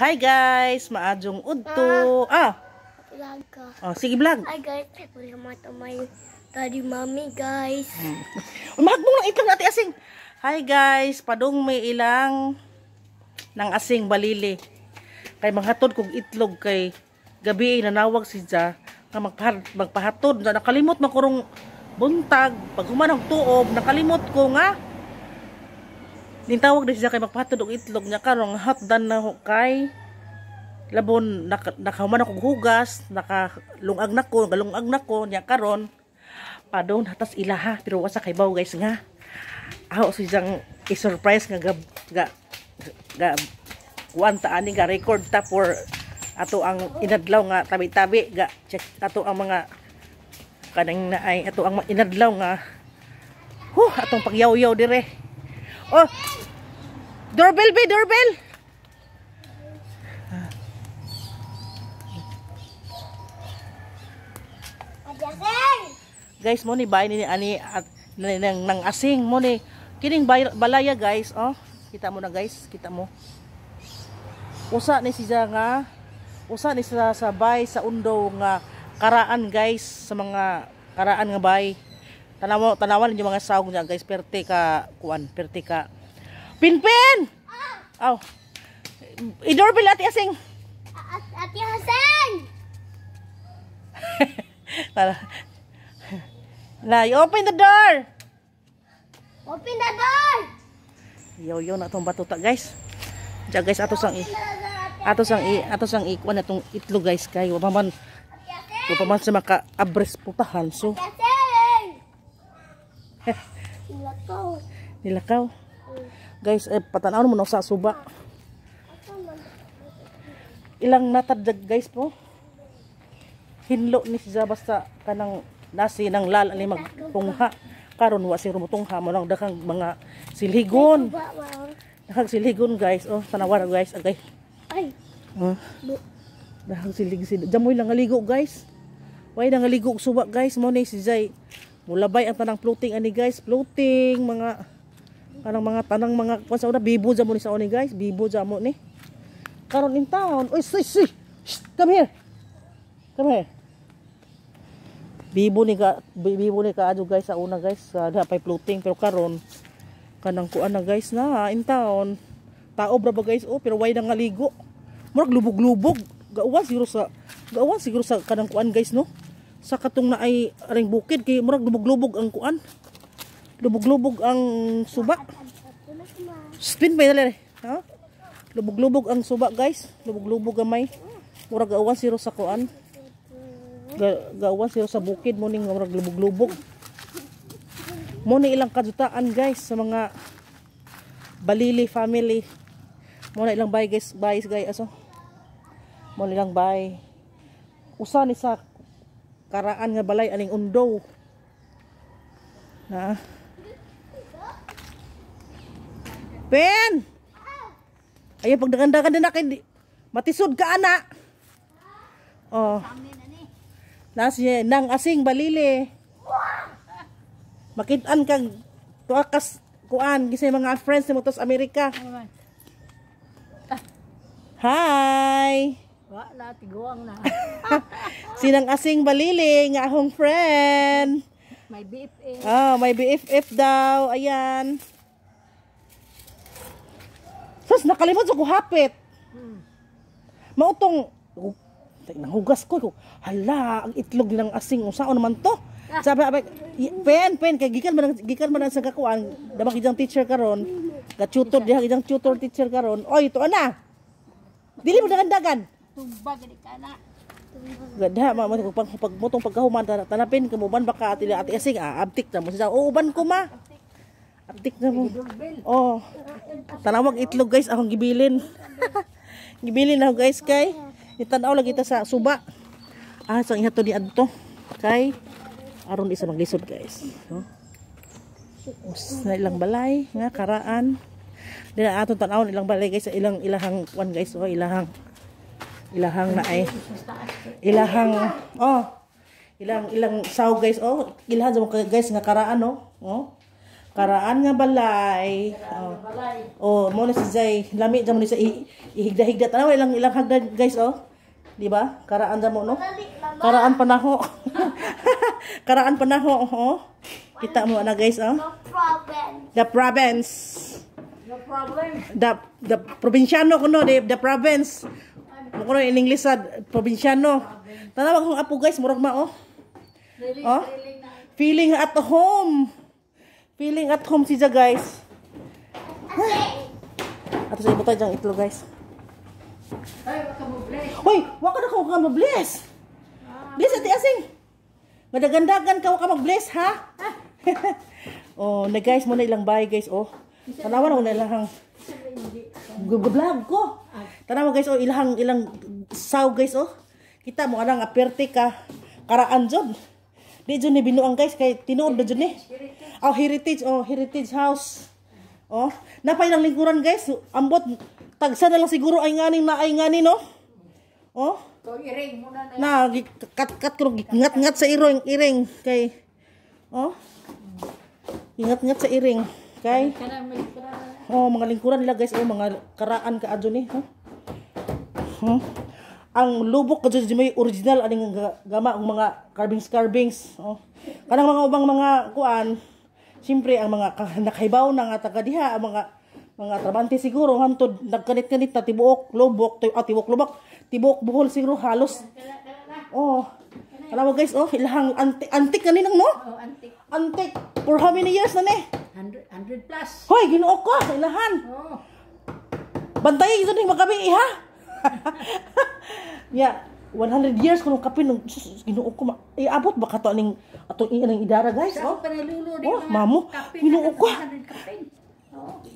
Hi guys, maadjong udto. Ah. Vlog Oh, sige vlog. Hi guys, wala matamay. Daddy, mommy guys. Hmm. Mahagbong lang itlog natin asing. Hi guys, padong may ilang ng asing balili. Kay manghatod kog itlog kay gabi nanawag si Ja nga magpahat, magpahatod. Nakalimot makurong buntag. Pag human og tuob, nakalimot ko nga nintawag na siya kay magpatudog itlog niya karong hotdan na kay labon nak nakahuman akong hugas nakalungag na ko galungag na ko niya karon padong hatas ilaha pero wasa kay baw guys nga aw so siyang i-surprise eh, nga ga ga ga kuanta ani ga record ta for ato ang inadlaw nga tabi-tabi ga check ato ang mga kanang ay ato ang inadlaw nga huh atong pagyaw-yaw dire Oh. Doorbell be, doorbell. Guys, mo ni bayan ni ani at nang nang asing mo ni kining balaya guys, oh. Kita mo na guys, kita mo. Usa ni siya nga usa ni sa sabay sa undaw nga karaan guys sa mga karaan nga bay. Tanaw tanawan yung mga saog niya guys, perte ka kuan, perte ka. Pinpin. Ah! Aw. Oh. Idoorbell ati asing. At ati asing. Tara. Na, open the door. Open the door. Yo yo na tong batuta guys. Ja guys ato sang i. Ato sang i, ato sang i kuan natong itlo guys kay wa man. Wa man sa maka abres putahan so. Nilakaw. Nilakaw? Mm. Guys, eh, patanaw mo na sa suba. Ilang natadag guys po? Hinlo ni siya basta kanang nasi nang lala ni magtungha. Karon wa si rumutungha mo lang dakang mga siligon. Dakang siligon guys. Oh, tanawara guys. Okay. Ay. Huh? Oh. Dahang silig sila. Damoy lang aligo guys. Why nang aligo suba guys mo ni si Jay. Mulabay ang tanang floating ani guys, floating mga kanang mga tanang mga kwan sa una bibo jamo ni sa oni guys, bibo jamo ni. Karon in town. Oy, si si. Come here. Come here. Bibo ni ka bibo ni ka adyo guys sa una guys, sa uh, pay floating pero karon kanang kuan na guys na in town. Tao bra ba guys oh, pero way na nga Murag lubog-lubog. Gawas siguro sa gawas siguro sa kanang kuan guys no sa katong na ay aring bukid kay murag lubog-lubog ang kuan lubog-lubog ang suba spin ba dali ha lubog-lubog ang suba guys lubog-lubog gamay murag awan siro sa kuan Ga gawan siro sa bukid mo ning murag lubog-lubog mo ni ilang kadutaan guys sa mga balili family mo na ilang bye guys bye guys aso mo na ilang bye usa ni sa karaan nga balay aning undo na pen ayo pagdagandagan din akin matisod ka ana oh nas nang asing balili makitaan kang tuakas kuan gisa mga friends ni mo Amerika hi na, tiguang na. Sinang asing balili, nga akong friend. May BFF. Oh, eh. ah, may BFF daw. Ayan. Sus, nakalimot sa kuhapit. Hmm. Mautong, oh, nanghugas ko. Hala, ang itlog ng asing. Usao ano naman to. Ah. Sabi, abay, pen, pen, kay gikan man, gikan man sa kakuan. Dabang idang teacher karon. Gatutod, diha idang tutor teacher karon. Oy, ito ana. Dili mo dagan-dagan tumbag ni kana. Gada ma mo pag pag mo tong pagkahuman tanapin kumuban baka ati ati asig ah, abtik na mo siya. Oo uban ko ma. Abtik na mo. Oh. Tanawag itlog guys akong gibilin. gibilin na guys kay itanaw lagi ta sa suba. Ah sang ihato di adto kay aron isa maglisod guys. No? Us na ilang balay nga karaan. Dira aton tan ilang balay guys sa ilang ilahang kwan guys oh ilahang Ilahang na ay. Ilahang oh. Ilang ilang saw guys oh. Ilahan sa mga guys nga karaan oh. Oh. Karaan nga balay. Oh, oh mo na si Jay. Lami jam ni sa ihigda-higda tanaw ilang ilang hagdan guys oh. Di ba? Karaan jam mo no. Karaan panaho. karaan panaho oh. Kita mo na guys oh. The province. The province. The the provinciano kuno the, the province. Mukha na in English sa probinsyano. Tanawag kong apo guys, murag ma oh. Oh? Feeling at home. Feeling at home siya guys. Ato sa ibutay dyan itlo guys. Ay, waka mo bless. Hoy, waka na ka waka mo ah, bless. Bless ati asing. Madagandagan ka waka mag-bless ha. oh, na guys mo na ilang bahay guys oh. Tanawan ako na ilang. Gublog ko. Tanawa guys, oh, ilang ilang saw guys, oh. Kita mo anang aperte ka karaan jud. Di jud ni binuang guys kay tinuod na jud ni. Oh, heritage, oh, heritage house. Oh, napay lang lingkuran guys. Ambot tagsa na lang siguro ay nganing na ay ngani no. Oh. Ko iring muna na na. kat kat ko ngat-ngat sa iring iring kay oh. Ingat-ngat sa iring kay. Oh, mga lingkuran nila guys, oh mga karaan ka adyo ni, huh? Hmm? Ang lubok kadyo di may original aning gama ang mga carvings carvings. Oh. Kanang mga ubang mga kuan, siyempre ang mga nakahibaw na nga taga diha ang mga mga trabante siguro hantod nagkanit-kanit na tibuok lubok tibuok, ah, tibuok lubok tibuok buhol siguro halos oh Alam mo guys, oh, ilahang antik, antik kaninang no? Oh, antik. Antik. For how many years na ni? 100, 100 plus. Hoy, ginoo ko, ilahan. Oh. bantay ito ning magabi, ha? Nya, 100 years kung kapin ng Ginoo ko iabot eh, ba kato aning atong ilang idara guys oh oh mamo Ginoo ko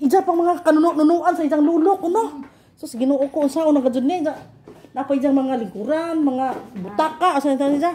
ija pang mga kanunuan sa isang lulo ko no so sa Ginoo ko unsa unang kadjud ni ja napay jang mga lingkuran mga butaka asa nita ni ja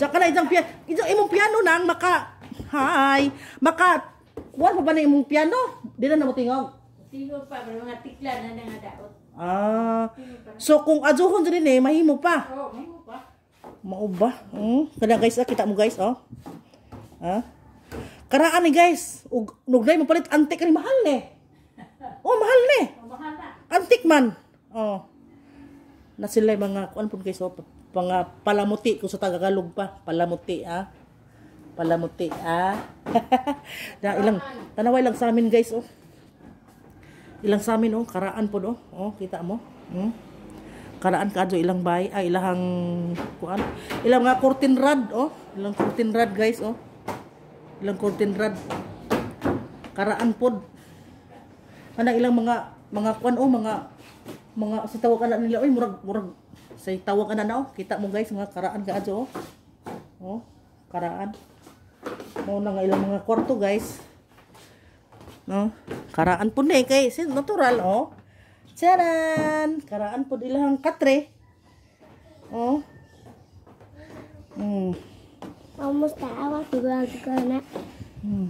ja kana ijang pian ija imong piano nang maka hi maka wa pa ba na imong piano dira na mo tingog tingog pa mga tikla na nga daot Ah. So kung aduhon diri ni eh, mahimo pa. Oo, mahimo pa. Mauba. Mm. Kada guys, ah, kita mo guys, oh. Ha? Karaan ni guys, ug nuglay mo palit antik ni mahal ni. Oh, mahal ni. Oh, antik man. Oh. Na sila mga kuan pud guys, oh, mga palamuti kung sa Tagalog pa, palamuti ah. Palamuti ah. da ilang tanaway lang sa amin guys, oh ilang sa amin oh karaan po do oh. oh kita mo hmm? karaan kadyo ilang bay ay ah, ilahang kuan ilang nga curtain rod oh ilang curtain rod guys oh ilang curtain rod karaan pod ana ilang mga mga kuan oh mga mga sa tawag ana nila oy murag murag sa tawag ana na oh kita mo guys mga karaan kadyo oh oh karaan mo na nga ilang mga kwarto guys no karaan po ni kay sin natural oh charan karaan po ilahang katre oh mm almost awa tugag ko na mm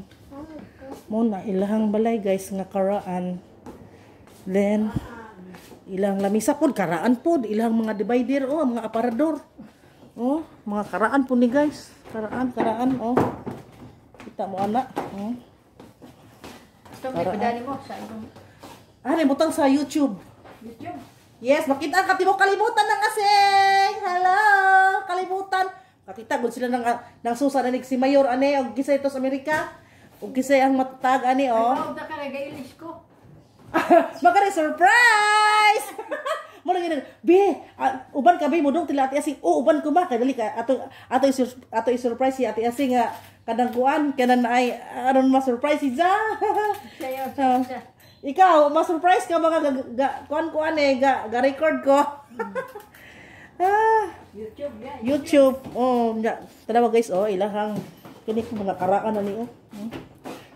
mo na ilahang balay guys nga karaan then ilang lamisa pod karaan pod ilang mga divider oh mga aparador oh mga karaan po ni guys karaan karaan oh kita mo anak oh So, may Para- padali mo sa ibang Ari, butang sa YouTube. YouTube. Yes, makita ang katimo kalimutan ng aseng. Hello, kalimutan. Katita, gud sila nang, ng susa na si Mayor ane og gisay to sa Amerika. Og gisay ang matag ane o. Ang bawag na ka nag-ilis ko. Magari surprise. Mo lang gid, "Bi, uh, uban ka bi mudong tila ati asing. O uban ko ba kay dali ka ato ato isur, ato i-surprise si ati asing nga ah, kadang kuan kanan ay aron ma surprise si ja. uh, ikaw, ma surprise ka mga ga, ga, kuan kuan eh ga, ga record ko. ah, YouTube, yeah, YouTube. YouTube. Oh, yeah. tanaw guys, oh, ilahang kini mga karaan na ni oh. Hmm?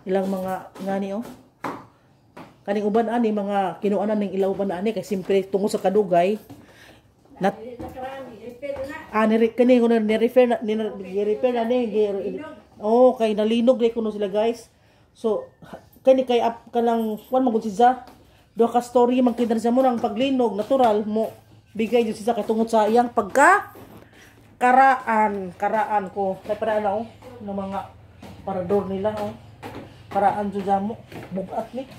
Ilang mga ngani oh kaning uban ani mga kinuanan ning ilaw pa ani kay simpre tungo sa kadugay nat ani ah, kani kuno ni refer na ni refer na ni oh kay nalinog dai kuno sila guys so kani kay up ka lang kwan magud siya do ka story man kidan sa mo nang paglinog natural mo bigay jud siya tungod sa iyang pagka karaan karaan ko kay para ano oh, ng mga parador nila oh karaan jud mo bugat ni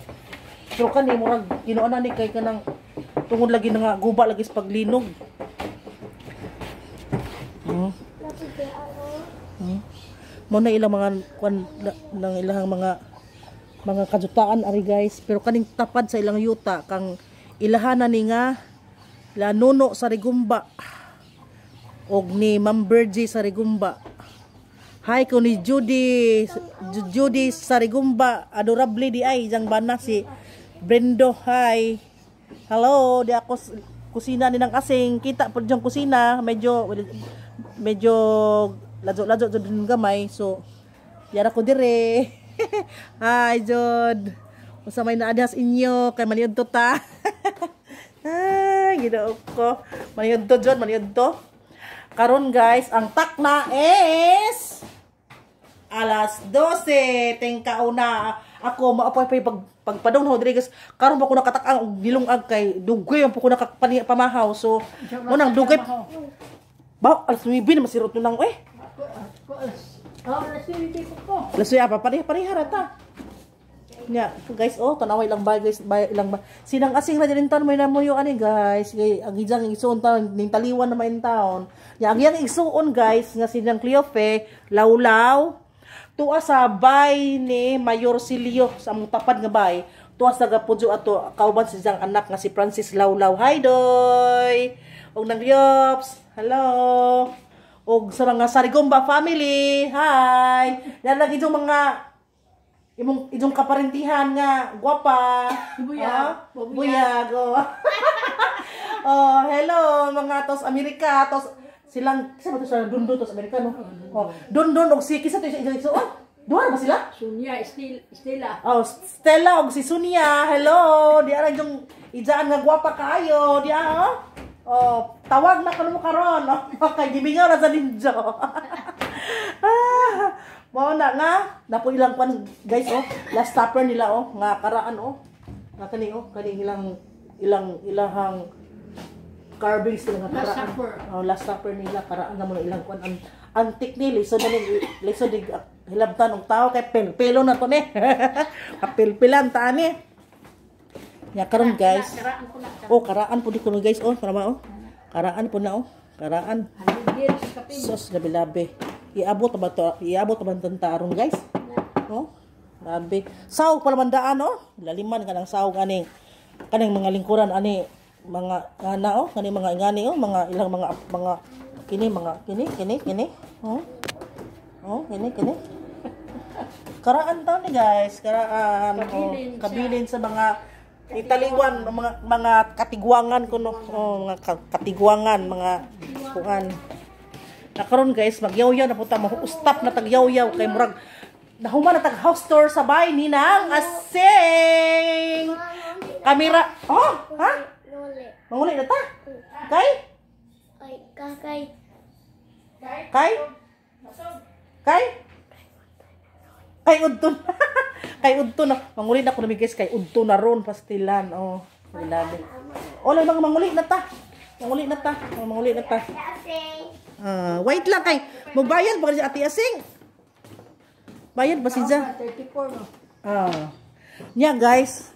So kani murag inuana ni kay kanang tungod lagi na nga guba lagi sa paglinog. Hmm. hmm? Mo na ilang mga kwan ng ilang mga mga kajutaan ari guys, pero kaning tapad sa ilang yuta kang ilahana ni nga lanuno sa rigumba og ni Ma'am Bergie sa rigumba. Hi ko ni Judy Judy rigumba adorable di ay jang banasi Brendo, hi. Hello, di ako kusina ni nang asing. Kita po dyan kusina. Medyo, medyo lazo-lazo dyan yung gamay. So, yara ko dire. hi, Jod. Usa may naadhas inyo. Kay maniod to ta. Ay, ginoo ko. Maniod to, Jod. Maniod Karon guys, ang takna is alas 12. Tingkauna. una ako maapoy pay pag pagpadong Rodriguez karon pa ko nakatakang nilungag kay dugay ang ko nakapamahaw so mo nang dugay ba alas 9 na masirot nang eh Lasoy ah, apa pareha pareha rata. Nya, guys, oh tanaway lang ba guys, bay ilang ba. Sinang asing ra din tan may namo yo ani guys, kay ang ijang isuon ta ning taliwan na main taon. Nya ang iyang igsuon guys nga sinang Cleofe, lawlaw, tua sa bay ni Mayor Silio sa among tapad nga bay tua sa gapudyo ato kauban si isang anak nga si Francis Lawlaw hi doy og nang yops hello og sa mga Sarigomba family hi lalagi jong mga imong idong kaparentihan nga gwapa buyag ah, buyag oh. oh hello mga tos Amerika tos silang kasi ba to sa dundon to sa Amerikano oh dundon oh, og si kisa to isa isa oh duha ba sila Sunya Stella oh Stella og si Sunya hello di ara jung ijaan nga gwapa kayo di oh oh tawag na kanimo karon oh okay, gibingaw ra sa ninjo ah mao na nga napo ilang kwan guys oh last supper nila oh nga karaan oh nga kani oh kani ilang ilang ilahang carvings nila nga last Oh, last supper nila karaan na mo ilang kuan ang antik ni lisod na ning lisod dig ah, hilabtan og tao kay pelpelo na to ni. Kapilpilan ah, ta ni. Ya karon guys. Oh, karaan po di ko guys oh, para ba oh. Karaan po na oh. Karaan. Sos labi-labi. Iabot ba to? Iabot ba to taron guys? Oh. Grabe. Saog pala man daan oh. Laliman ka ng saog aning kaning mga lingkuran ani mga ana oh kani mga ingani oh mga ilang mga mga kini mga kini kini kini oh oh kini kini karaan taon ni guys karaan oh. kabilin, oh, kabilin sa mga italiwan mga mga katigwangan kuno oh mga katigwangan mga kuan nakaron guys magyawyaw na puta ustap na tagyawyaw kay murag nahuman na tag house tour sa bahay ni nang asing kamera oh ha Manguli. Manguli na ta? Kay? Ay, kakay. Kay? Kay? Kay udton. kay udton na. Manguli na ko na guys kay udton na ron pastilan. Oh, grabe. Ola mga manguli na ta. Manguli na ta. Oh, manguli na ta. Uh, ah, wait lang kay. Magbayad ba si Ate Asing? Bayad ba si Ja? 34 mo. Ah. Uh, yeah, guys.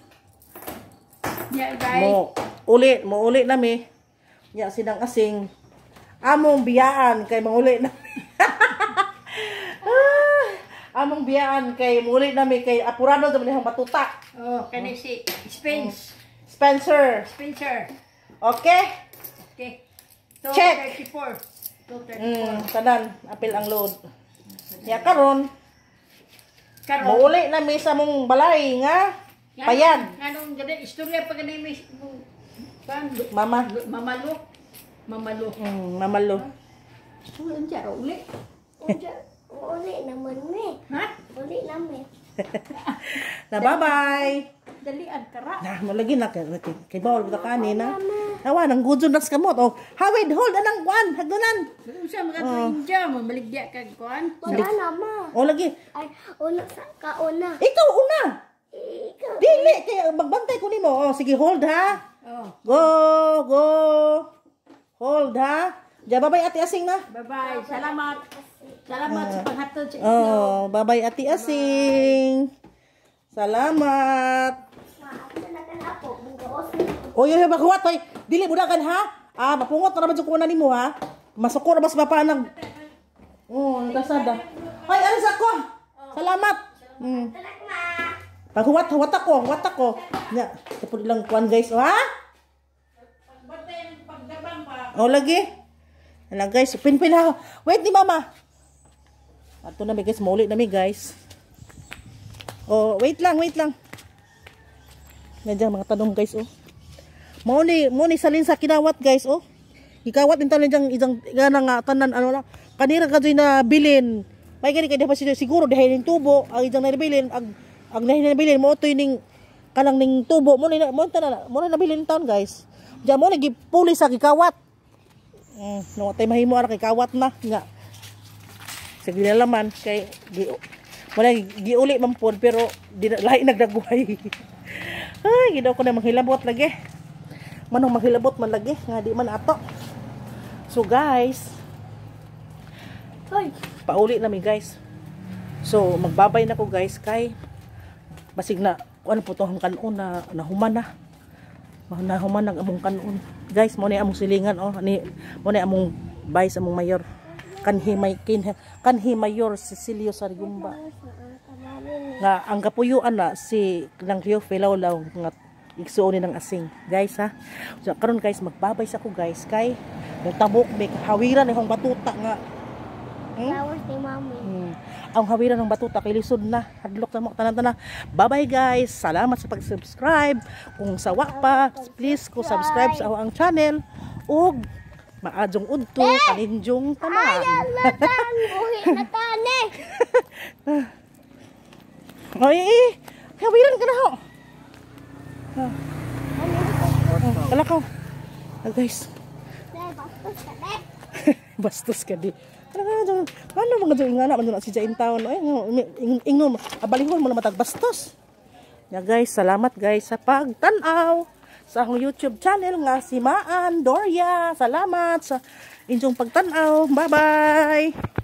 Yeah, guys. Mo uli mauli nami nya silang asing among biyaan kay manguli nami ah, among biyaan kay mo muli nami kay apurado gud nihang matuta oh kani si Spence oh. Spencer Spencer okay okay so, check 34 234. Mm, tanan, apil ang load. Ya karon. Karon. Mauli na mi sa mong balay nga. Payad. Nganong gabi istorya pa ganay mi Saan? Mama. Mamalo. Mamalo. Mm, mamalo. Uy, oh. ang jaro uli. Uli naman me. Ha? Uli naman. na bye-bye. Dali Dalian kara. Na, malagi na kay kay bawal ta kanin na. Tawa nang gudyo nas kamot. Oh, hawid hold anang kwan, hagdanan. Usa mga tuwinja ah. mo maligya kag kwan. Wala na ma. Oh lagi. Ay, oh, una sa ka una. Ikaw una. Ikaw. Dili kay magbantay ko nimo. Oh, sige hold ha. Oh. Go, go. Hold ha. bye babay Ate Asing na. Bye-bye. Salamat. Salamat uh, sa ah. paghatod sa Oh, bye-bye Ate Asing. Salamat. Oh, yun yung magkuhat. Oy, dili mo kan ha. Ah, mapungot na naman yung kunan ni mo ha. Masuko na mas mapanag. Oh, nagkasada. Ay, alas ako. Salamat. Mm. Paghuwat, huwat ako, huwat ako. Nya, tapos lang kuan guys, oh, ha? O, lagi. Ano guys, pinpin na. Wait ni mama. Ato na mi guys, mauli na mi guys. O, wait lang, wait lang. Medyo mga tanong guys, oh. Mauli, mauli salin sa kinawat guys, oh. Gikawat din talin diyang isang ganang nga tanan ano lang. Kanira ka na bilin. May gani kay pa siya siguro dahil ning tubo ang isang nabilin ang ang nabilin mo to ning kanang ning tubo mo na mo na, mo na nabilin taon guys. Diyan mo na gipulis sa gikawat. Mm, no tay mahimo ara kay kawat na nga. Sige na kay gi wala giuli man pod pero di lahi nagdagway. Ay, gidaw ko na manghilabot lagi. Manong manghilabot man lagi nga di man ato. So guys, ay, pauli na mi guys. So magbabay na ko guys kay basig na ano po tong kanon na nahuman na nahuman nag among kanon guys mo ni among silingan oh ni mo ni among vice among mayor kanhi may kin kanhi mayor Cecilio Sarigumba nga ang kapuyuan na si nang Rio Filawlaw nga igsuon ng asing guys ha so karon guys magbabay sa ko guys kay mo tabok may hawiran ni hong batuta nga hmm? Lawas ni mami. Hmm ang hawira ng batuta kay lisod na hadlok na tanan tanan bye bye guys salamat sa pag-subscribe kung sawa pa please ko subscribe sa ang channel ug maadjong udto kaninjong tanan uhi na tani oy eh, hawiran ka na ho Kalakaw. Ah, guys. Bastos Bastos ka di. Talaga ano mga dyan nga na, man si Jain Town. Ay, ingon, abalihon mo na matagbastos. Ya guys, salamat guys sa pagtanaw sa akong YouTube channel nga si Maan Doria. Salamat sa inyong pagtanaw. Bye-bye!